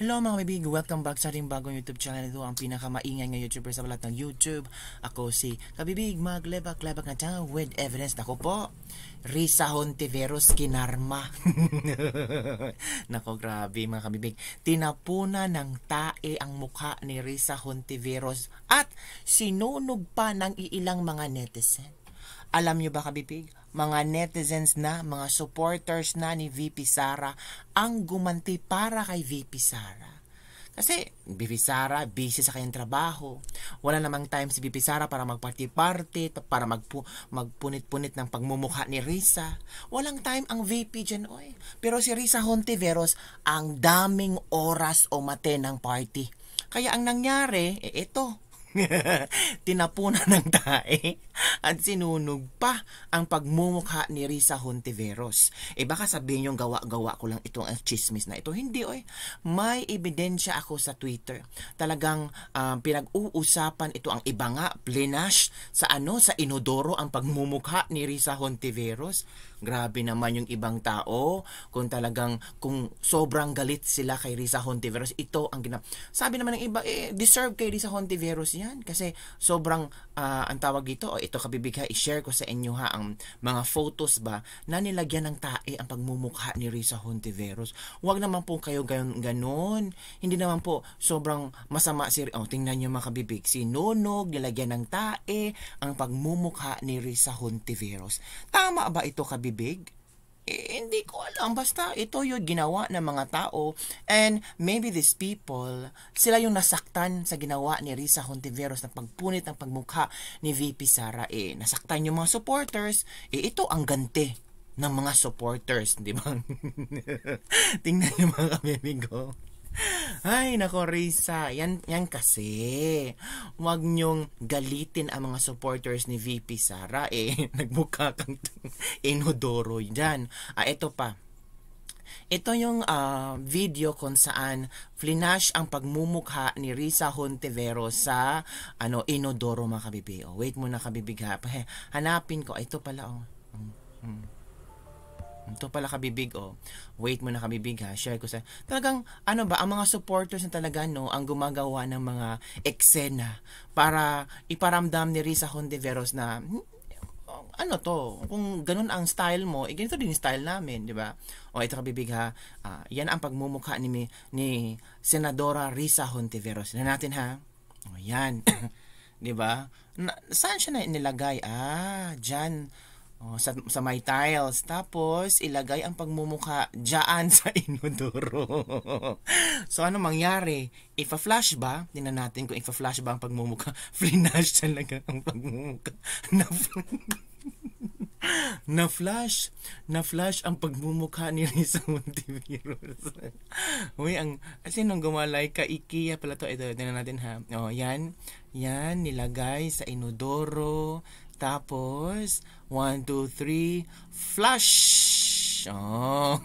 Hello mga bibig! Welcome back sa ating bagong YouTube channel. Ito ang pinakamaingay ng YouTuber sa lahat ng YouTube. Ako si Kabibig Maglebak-Lebak na channel with evidence. Nako po, Risa Hontiveros Kinarma. Nako grabe mga kabibig. Tinapuna ng tae ang mukha ni Risa Hontiveros at sinunog pa ng ilang mga netizen. Alam nyo ba kabibig, mga netizens na, mga supporters na ni VP Sara ang gumanti para kay VP Sara. Kasi VP Sara busy sa kanyang trabaho. Wala namang time si VP Sara para magparty-party, para magpu magpunit-punit ng pagmumukha ni Risa. Walang time ang VP dyan, oy. Pero si Risa Hontiveros, ang daming oras o mate ng party. Kaya ang nangyari, eh, ito. Tinapunan ng tae. At sinunog pa ang pagmumukha ni Risa Hontiveros. Eh baka sabihin yung gawa-gawa ko lang itong chismis na ito. Hindi oy. May ebidensya ako sa Twitter. Talagang uh, pinag-uusapan ito ang iba nga, plenash, sa ano, sa inodoro ang pagmumukha ni Risa Hontiveros. Grabe naman yung ibang tao kung talagang kung sobrang galit sila kay Risa Hontiveros. Ito ang ginap. Sabi naman ng iba, eh, deserve kay Risa Hontiveros yan kasi sobrang uh, ang tawag dito, oh, ito kabibigha, i-share ko sa inyo ha ang mga photos ba na nilagyan ng tae ang pagmumukha ni Risa Hontiveros. Huwag naman po kayo ganon. ganon. Hindi naman po sobrang masama si oh, tingnan niyo mga kabibig, si Nonog nilagyan ng tae ang pagmumukha ni Risa Hontiveros. Tama ba ito kabibig? Eh, hindi ko alam. Basta ito yung ginawa ng mga tao. And maybe these people, sila yung nasaktan sa ginawa ni Risa Hontiveros ng pagpunit ng pagmukha ni VP Sara. Eh, nasaktan yung mga supporters. Eh, ito ang gante ng mga supporters, di ba? Tingnan niyo mga kami, amigo. Ay, nako Risa, yan, yan kasi. Huwag niyong galitin ang mga supporters ni VP Sara eh. Nagmukha kang inodoro dyan. Ah, ito pa. Ito yung uh, video kung saan flinash ang pagmumukha ni Risa Hontevero sa ano inodoro mga kabibi. Oh, wait muna kabibi ha. Hanapin ko. Ito pala oh. Mm-hmm. Ito pala kabibig, oh. Wait mo na kabibig, ha. Share ko sa... Talagang, ano ba, ang mga supporters na talaga, no, ang gumagawa ng mga eksena para iparamdam ni Risa Hontiveros na, hmm, ano to, kung ganun ang style mo, eh, ganito din yung style namin, di ba? O ito kabibig ha, uh, yan ang pagmumukha ni, ni Senadora Risa Hontiveros. Na natin ha, o yan, di ba? saan siya na nilagay? Ah, dyan, Oh, sa, sa may tiles. Tapos, ilagay ang pagmumukha dyan sa inodoro. so, ano mangyari? If a flash ba? Tinan natin kung if a flash ba ang pagmumukha. Flinash talaga ang pagmumukha. Na na flash na flash ang pagmumukha ni Risa Montiveros. Uy, ang kasi nung gumalay ka IKEA pala to ito, tingnan natin ha. Oh, yan. Yan nilagay sa inodoro, tapos, 1, 2, 3, flush! Oh.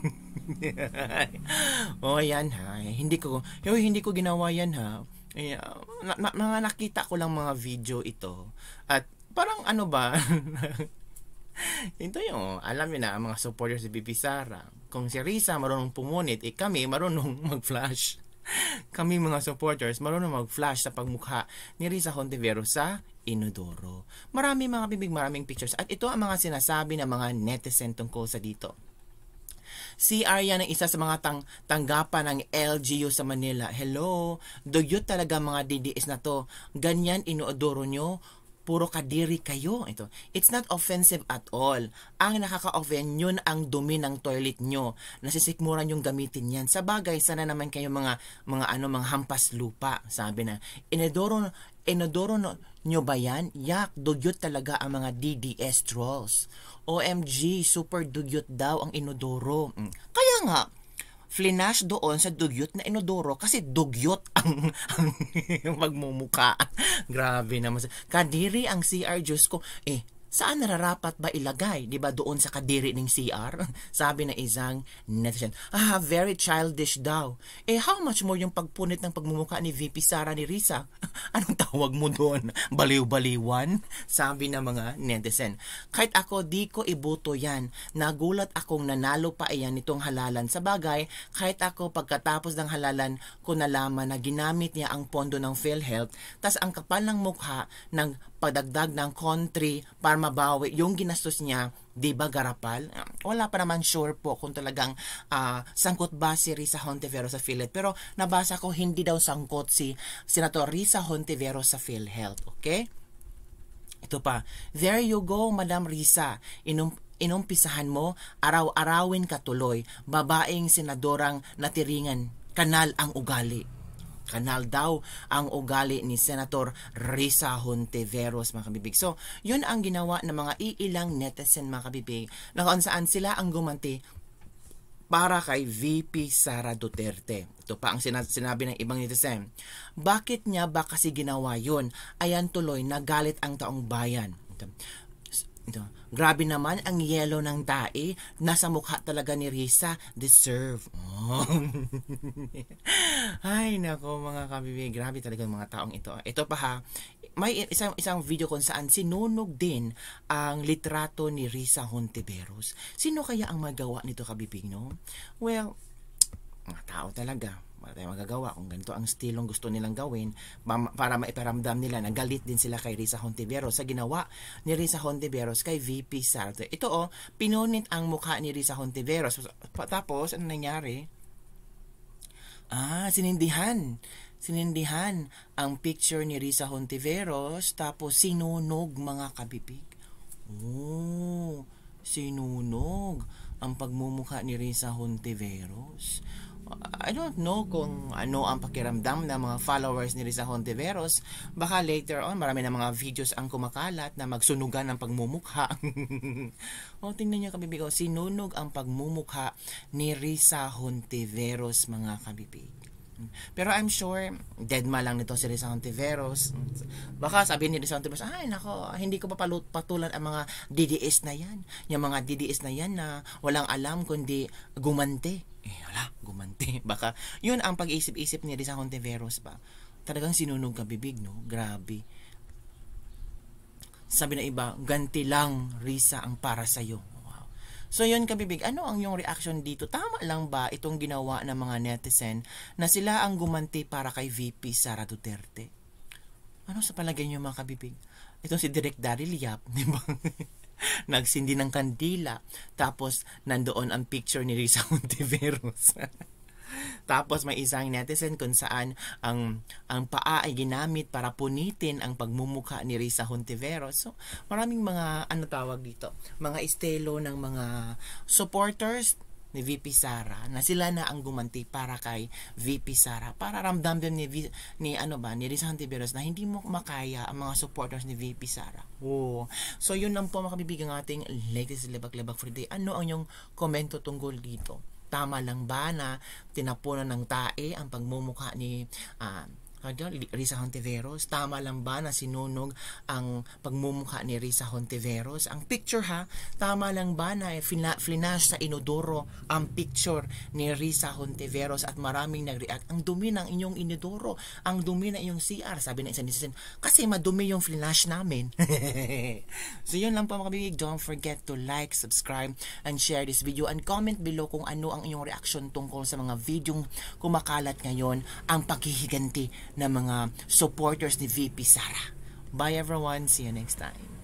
oh, yan ha. Hindi ko, yo, hindi ko ginawa yan ha. Yeah, na, na, mga nakita ko lang mga video ito. At parang ano ba, ito yung, alam niyo na, mga supporters si Bibi Sara. Kung si Risa marunong pumunit, eh kami marunong mag-flash. Kami mga supporters marunong mag-flash sa pagmukha ni Risa Hontevero sa inodoro. Marami mga bibig, maraming pictures. At ito ang mga sinasabi ng mga netizen tungkol sa dito. Si Arya ng isa sa mga tang tanggapan ng LGU sa Manila. Hello, duyot talaga mga DDS na to. Ganyan inoodoro nyo, puro kadiri kayo. Ito, it's not offensive at all. Ang nakaka-offend yun ang dumi ng toilet nyo. Nasisikmuran yung gamitin yan. Sa bagay, sana naman kayo mga, mga ano, mga hampas lupa. Sabi na, inedoro, inedoro no, nyo ba yan? Yak, dugyot talaga ang mga DDS trolls. OMG, super dugyot daw ang inodoro. Hmm. Kaya nga, flinash doon sa dugyot na inodoro kasi dugyot ang, ang magmumukaan. Grabe naman. Kadiri ang CR, juice ko. Eh, saan nararapat ba ilagay? Di ba doon sa kadiri ng CR? Sabi ng isang netizen, ah, very childish daw. Eh, how much more yung pagpunit ng pagmumuka ni VP Sara ni Risa? Anong tawag mo doon? Baliw-baliwan? Sabi ng mga netizen. Kahit ako, di ko ibuto yan. Nagulat akong nanalo pa iyan nitong halalan sa bagay. Kahit ako, pagkatapos ng halalan, ko nalaman na ginamit niya ang pondo ng PhilHealth, tas ang kapal ng mukha ng padagdag ng country para mabawi yung ginastos niya, 'di ba garapal? Ah, wala pa naman sure po kung talagang uh, sangkot ba si Risa Hontevero sa PhilHealth. Pero nabasa ko hindi daw sangkot si Senator Risa Hontevero sa PhilHealth, okay? Ito pa, there you go, Madam Risa. Inum inumpisahan mo, araw-arawin katuloy, babaeng senadorang natiringan, kanal ang ugali kanal daw ang ugali ni Senator Risa Hontiveros mga kabibig. So, yun ang ginawa ng mga iilang netizen mga kabibig na kung saan sila ang gumanti para kay VP Sara Duterte. Ito pa ang sinabi ng ibang netizen. Bakit niya ba kasi ginawa yun? Ayan tuloy, nagalit ang taong bayan. Ito. Grabe naman ang yellow ng dae. Nasa mukha talaga ni Risa. Deserve. Oh. Ay, nako mga kabibi. Grabe talaga mga taong ito. Ito pa ha. May isang, isang video kung saan sinunog din ang litrato ni Risa Hontiveros. Sino kaya ang magawa nito kabibig, no? Well, mga tao talaga wala tayong magagawa kung ganito ang stilong gusto nilang gawin para maiparamdam nila na galit din sila kay Risa Hontiveros sa ginawa ni Risa Hontiveros kay VP Sarte. Ito o, oh, pinunit ang mukha ni Risa Hontiveros. Tapos, ano nangyari? Ah, sinindihan sinindihan ang picture ni Risa Hontiveros tapos sinunog mga kabibig. Oh, sinunog ang pagmumukha ni Risa Hontiveros. I don't know kung ano ang pakiramdam ng mga followers ni Risa Hontiveros. Baka later on, marami na mga videos ang kumakalat na magsunugan ng pagmumukha. o, tingnan niyo kabibig ko, sinunog ang pagmumukha ni Risa Hontiveros, mga kabibig. Pero I'm sure, dead ma lang nito si Risa Hontiveros. Baka sabihin ni Risa Hontiveros, ay nako, hindi ko pa patulan ang mga DDS na yan. Yung mga DDS na yan na walang alam kundi gumante gumanti. Baka, yun ang pag-isip-isip ni Risa Conteveros ba? Talagang sinunog ka bibig, no? Grabe. Sabi na iba, ganti lang, Risa, ang para sa'yo. Wow. So yun kabibig, ano ang yung reaction dito? Tama lang ba itong ginawa ng mga netizen na sila ang gumanti para kay VP Sara Duterte? Ano sa palagay niyo mga kabibig? Ito si Direk Daryl Yap, di ba? nagsindi ng kandila. Tapos, nandoon ang picture ni Risa Ontiveros. Tapos may isang netizen kung saan ang, ang paa ay ginamit para punitin ang pagmumukha ni Risa Hontiveros. So, maraming mga, ano tawag dito, mga estelo ng mga supporters ni VP Sara na sila na ang gumanti para kay VP Sara para ramdam din ni, v, ni ano ba ni Rizante Beros na hindi mo makaya ang mga supporters ni VP Sara. Oo. So yun lang po mga kabibigan ating latest libag-libag for today. Ano ang yung komento tungkol dito? Tama lang ba na tinapunan ng tae ang pagmumukha ni uh, Risa Hontiveros? Tama lang ba na sinunog ang pagmumukha ni Risa Hontiveros? Ang picture ha, tama lang ba na flinash sa inodoro ang picture ni Risa Hontiveros at maraming nag-react? Ang dumi ng inyong inodoro, ang dumi ng inyong CR, sabi ng isang netizen, kasi madumi yung flinash namin. so yun lang po mga kabibig, don't forget to like, subscribe, and share this video and comment below kung ano ang inyong reaction tungkol sa mga videong kumakalat ngayon ang paghihiganti ng mga supporters ni VP Sara. Bye everyone. See you next time.